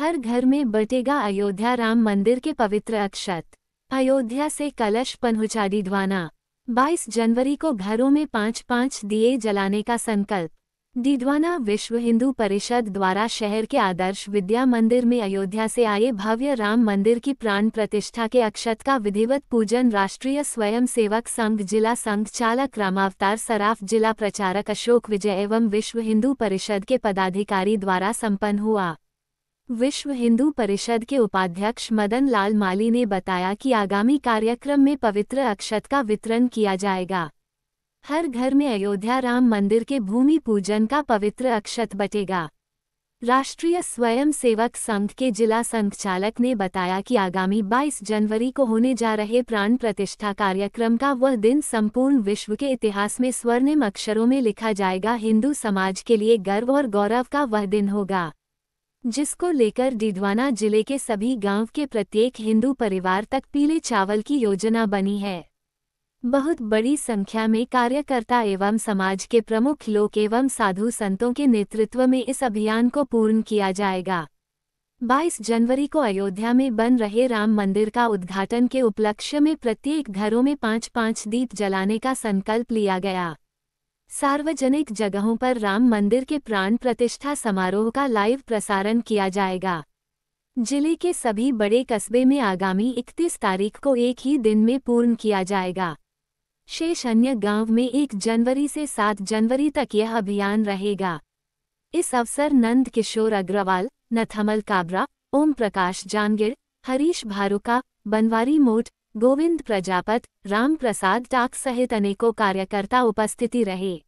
हर घर में बटेगा अयोध्या राम मंदिर के पवित्र अक्षत अयोध्या से कलश पनहुचारी डीडवाना 22 जनवरी को घरों में पाँच पाँच दिए जलाने का संकल्प डीडवाना विश्व हिंदू परिषद द्वारा शहर के आदर्श विद्या मंदिर में अयोध्या से आए भव्य राम मंदिर की प्राण प्रतिष्ठा के अक्षत का विधिवत पूजन राष्ट्रीय स्वयंसेवक संघ जिला संघ चालक रामावतार सराफ जिला प्रचारक अशोक विजय एवं विश्व हिंदू परिषद के पदाधिकारी द्वारा संपन्न हुआ विश्व हिंदू परिषद के उपाध्यक्ष मदन लाल माली ने बताया कि आगामी कार्यक्रम में पवित्र अक्षत का वितरण किया जाएगा हर घर में अयोध्या राम मंदिर के भूमि पूजन का पवित्र अक्षत बटेगा राष्ट्रीय स्वयंसेवक संघ के जिला संचालक ने बताया कि आगामी 22 जनवरी को होने जा रहे प्राण प्रतिष्ठा कार्यक्रम का वह दिन संपूर्ण विश्व के इतिहास में स्वर्णिम अक्षरों में लिखा जाएगा हिंदू समाज के लिए गर्व और गौरव का वह दिन होगा जिसको लेकर डिडवाना जिले के सभी गांव के प्रत्येक हिंदू परिवार तक पीले चावल की योजना बनी है बहुत बड़ी संख्या में कार्यकर्ता एवं समाज के प्रमुख लोग एवं साधु संतों के नेतृत्व में इस अभियान को पूर्ण किया जाएगा 22 जनवरी को अयोध्या में बन रहे राम मंदिर का उद्घाटन के उपलक्ष्य में प्रत्येक घरों में पाँच पाँच दीप जलाने का संकल्प लिया गया सार्वजनिक जगहों पर राम मंदिर के प्राण प्रतिष्ठा समारोह का लाइव प्रसारण किया जाएगा जिले के सभी बड़े कस्बे में आगामी 31 तारीख को एक ही दिन में पूर्ण किया जाएगा शेष अन्य गांव में एक जनवरी से सात जनवरी तक यह अभियान रहेगा इस अवसर नंद किशोर अग्रवाल नथमल काबरा ओम प्रकाश जानगिर हरीश भारूका बनवारी मोट गोविंद प्रजापत राम प्रसाद टाक सहित अनेकों कार्यकर्ता उपस्थिति रहे